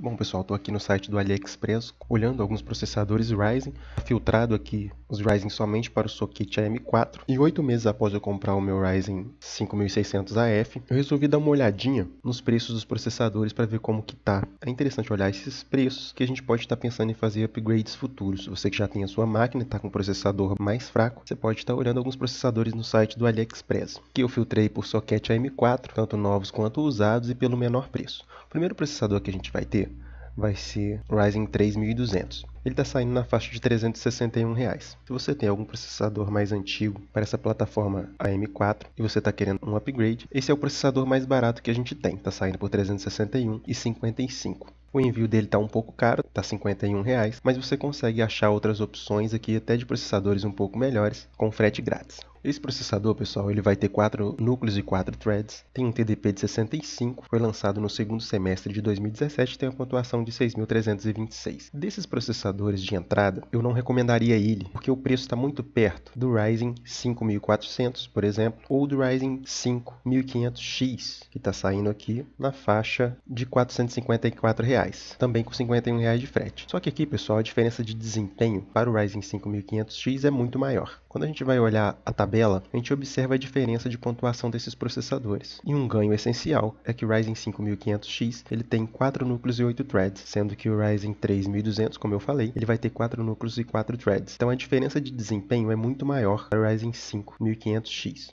Bom pessoal, estou aqui no site do AliExpress olhando alguns processadores Ryzen, filtrado aqui os Ryzen somente para o socket AM4 e oito meses após eu comprar o meu Ryzen 5600AF, eu resolvi dar uma olhadinha nos preços dos processadores para ver como que tá. É interessante olhar esses preços que a gente pode estar tá pensando em fazer upgrades futuros. Você que já tem a sua máquina e está com um processador mais fraco, você pode estar tá olhando alguns processadores no site do AliExpress, que eu filtrei por socket AM4, tanto novos quanto usados e pelo menor preço. O primeiro processador que a gente vai ter vai ser Ryzen 3200. Ele está saindo na faixa de 361 reais. Se você tem algum processador mais antigo para essa plataforma AM4 e você está querendo um upgrade, esse é o processador mais barato que a gente tem. Está saindo por 361 e 55. O envio dele está um pouco caro, está 51 reais, mas você consegue achar outras opções aqui até de processadores um pouco melhores com frete grátis. Esse processador, pessoal, ele vai ter 4 núcleos e 4 threads, tem um TDP de 65, foi lançado no segundo semestre de 2017 tem uma pontuação de 6.326. Desses processadores de entrada, eu não recomendaria ele, porque o preço está muito perto do Ryzen 5400, por exemplo, ou do Ryzen 5500X, que está saindo aqui na faixa de R$ 454, reais, também com 51 reais de frete. Só que aqui, pessoal, a diferença de desempenho para o Ryzen 5500X é muito maior. Quando a gente vai olhar a tabela, a gente observa a diferença de pontuação desses processadores. E um ganho essencial é que o Ryzen 5500X ele tem 4 núcleos e 8 threads, sendo que o Ryzen 3200, como eu falei, ele vai ter 4 núcleos e 4 threads. Então a diferença de desempenho é muito maior para o Ryzen 5500X.